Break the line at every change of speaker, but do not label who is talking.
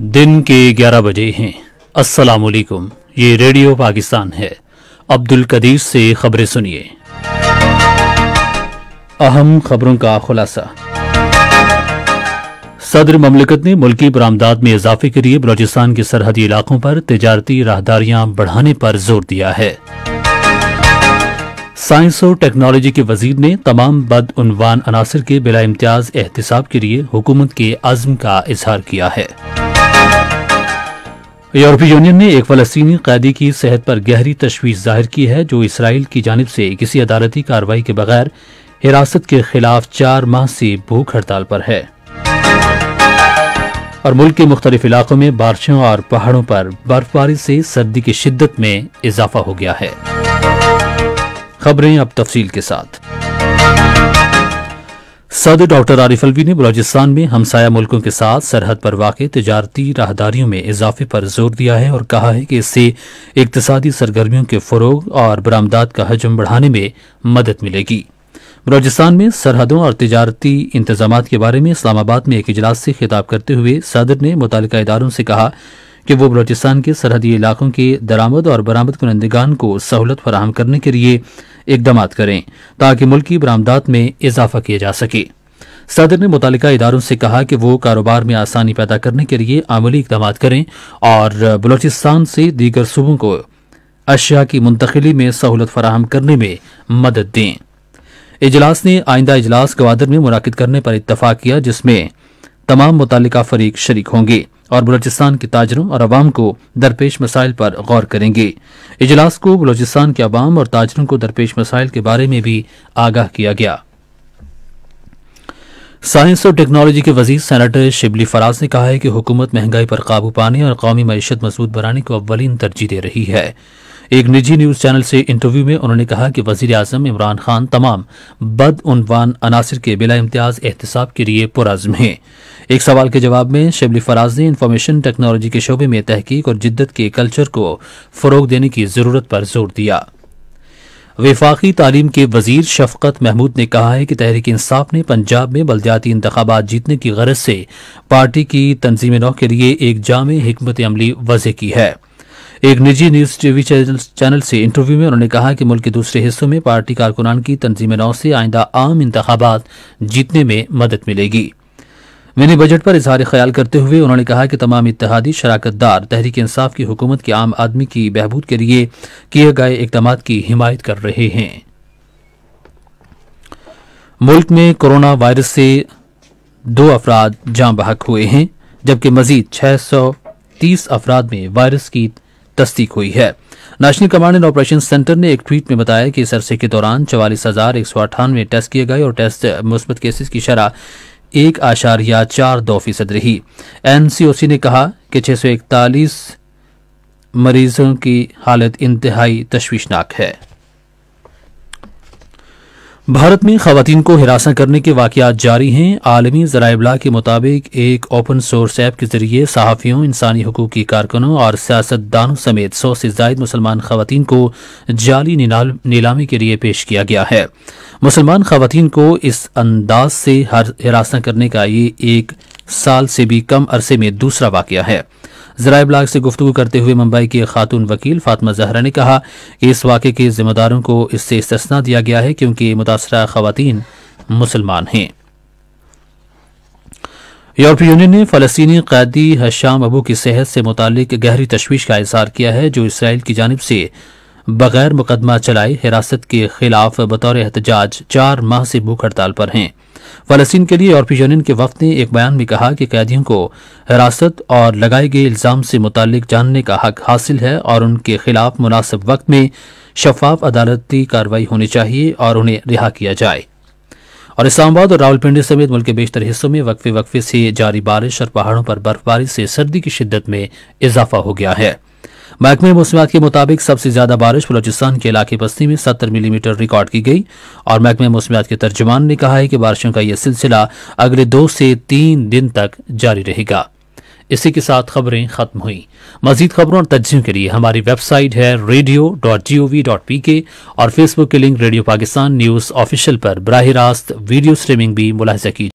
दिन के 11 बजे हैं अस्सलाम वालेकुम ये रेडियो पाकिस्तान है अब्दुल कदीर से खबरें सुनिए अहम खबरों का खुलासा सदर ममलिकत ने मुल्की बरामदाद में इजाफे के लिए बलोचिस्तान के सरहदी इलाकों पर तजारती राहदारियां बढ़ाने पर जोर दिया है साइंस और टेक्नोलॉजी के वजीर ने तमाम बदउनवान अनासर के बिला इम्तियाज एहतसाब के लिए हुकूमत के आजम का इजहार किया है यूरोपीय यूनियन ने एक फलस्तीनी कैदी की सेहत पर गहरी तशवीश जाहिर की है जो इसराइल की जानब से किसी अदालती कार्रवाई के बगैर हिरासत के खिलाफ चार माह से भूख हड़ताल पर है और मुल्क के मुख्तलिफ इलाकों में बारिशों और पहाड़ों पर बर्फबारी से सर्दी की शिद्दत में इजाफा हो गया है खबरें अब तफसील के साथ सदर डॉक्टर आरिफ अलवी ने बलोचिस्तान में हमसाया मुल्कों के साथ सरहद पर वाक़ तजारती राहदारियों में इजाफे पर जोर दिया है और कहा है कि इससे इकतसादी सरगर्मियों के फ़रोग और बरामदाद का हजम बढ़ाने में मदद मिलेगी बलोचिस्तान में सरहदों और तजारती इंतजाम के बारे में इस्लामाबाद में एक इजलास से खिताब करते हुए सदर ने मुतल इदारों से कहा कि वह बलोचिस्तान के सरहदी इलाकों के दरामद और बरामद कुनंदगान को सहूलत फराहम करने के लिए इकदाम करें ताकि मुल्की बरामदात में इजाफा किया जा सके सदर ने मुतल इदारों से कहा कि वो कारोबार में आसानी पैदा करने के लिए आमली इकदाम करें और बलूचिस्तान से दीगर सूबों को अशिया की मुंतकली में सहूलत फराहम करने में मदद दें इजलास ने आइंदा इजलास गवादर में मुनद करने पर इतफाक़ किया जिसमें तमाम मुतल फरीक शरीक होंगे और बलोचिस्तान के ताजरों और आवाम को दरपेश मसाइल पर गौर करेंगे इजलास को बलोचिस्तान के आवाम और ताजरों को दरपेश मसाइल के बारे में भी आगाह किया गया साइंस और टेक्नोलॉजी के वजीर सेनेटर शिबली फराज ने कहा है कि हुकूमत महंगाई पर काबू पाने और कौमी मीशत मजबूत बनाने को अवलिन तरजीह दे रही है एक निजी न्यूज चैनल से इंटरव्यू में उन्होंने कहा कि वजीर अजम इमरान खान तमाम बदउनवान अनासर के बिला इम्तियाज एहतसाब के लिए पुरजम हैं एक सवाल के जवाब में शिबली फराज ने इन्फॉर्मेशन टेक्नोलॉजी के शोबे में तहकीक और जिद्दत के कल्चर को फ़रोग देने की ज़रूरत पर जोर दिया वफाकी तालीम के वजीर शफकत महमूद ने कहा है कि तहरीक इंसाफ ने पंजाब में बलदियाती इंतबात जीतने की गरज से पार्टी की तंजीम नौ के लिए एक जाम हमत अमली वजह की है एक निजी न्यूज टीवी चैनल, चैनल से इंटरव्यू में उन्होंने कहा कि मुल्क के दूसरे हिस्सों में पार्टी कारकुनान की तंजीम नौ से आइंदा आम इंतबात जीतने में मदद मिलेगी मिनी बजट पर इजहार ख्याल करते हुए उन्होंने कहा कि तमाम इतिहादी शराकतदार तहरीक इंसाफ की हुकूमत के आम आदमी की बहबूद के लिए किए गए इकदाम की हिमायत कर रहे हैं मुल्क में कोरोना वायरस से दो अफराद जां बहक हुए हैं जबकि मजीद 630 अफराद में वायरस की तस्दीक हुई है national command and operation centre ने एक ट्वीट में बताया कि इस अरसे के दौरान चवालीस हजार एक सौ अट्ठानवे टेस्ट किए गए और टेस्ट मुस्बत केसेस की शरह एक या चार दो फीसद रही एनसीओसी ने कहा कि छह सौ इकतालीस मरीजों की हालत इंतहाई तश्वीशनाक है भारत में खातन को हिरासा करने के वाकत जारी हैं आलमी जराइबला के मुताबिक एक ओपन सोर्स ऐप के जरिए सहाफ़ियों इंसानी हकूक़ की कारकुनों और सियासतदानों समेत सौ से जायद मुसलमान खातन को जाली नीलामी के लिए पेश किया गया है मुसलमान खातन को इस अंदाज से हिरासा करने का ये एक साल से भी कम अरसे में दूसरा वाक़ है जरा ब्लाग से गुफ्तू करते हुए मुंबई की खातून वकील फातमा जहरा ने कहा कि इस वाक़े के जिम्मेदारों को इससे इस्तना दिया गया है क्योंकि मुतासर खातन मुसलमान हैं यूरोपीय यूनियन ने फलस्तीनी कैदी हशाम अबू की सेहत से मुतालिक गहरी तशवीश का इजहार किया है जो इसराइल की जानब से बगैर मुकदमा चलाए हिरासत के खिलाफ बतौर एहतजाज चार माह से भूख हड़ताल पर हैं फलस्तीन के लिए यूरोपीय यूनियन के वक्त ने एक बयान में कहा कि कैदियों को हिरासत और लगाए गए इल्ज़ाम से मुतल जानने का हक हासिल है और उनके खिलाफ मुनासिब वक्त में शफाफ अदालती कार्रवाई होनी चाहिए और उन्हें रिहा किया जाए और इस्लामाबाद और रावलपिंडी समेत मुल्क के बेशतर हिस्सों में वक्फे वक्फे से जारी बारिश और पहाड़ों पर बर्फबारी से सर्दी की शिद्दत में इजाफा हो गया है महकमे मौसमियात के मुताबिक सबसे ज्यादा बारिश बलोचिस्तान के इलाके बस्ती में सत्तर मिलीमीटर रिकॉर्ड की गई और महकमे मौसमियात के तर्जमान ने कहा है कि बारिशों का यह सिलसिला अगले दो से तीन दिन तक जारी रहेगा इसी के साथ खबरें खत्म हुई मजीद खबरों और तजियों के लिए हमारी वेबसाइट है radio dot G O V dot P K और फेसबुक के link Radio Pakistan news official पर बरह रास्त वीडियो स्ट्रीमिंग भी मुलाजा की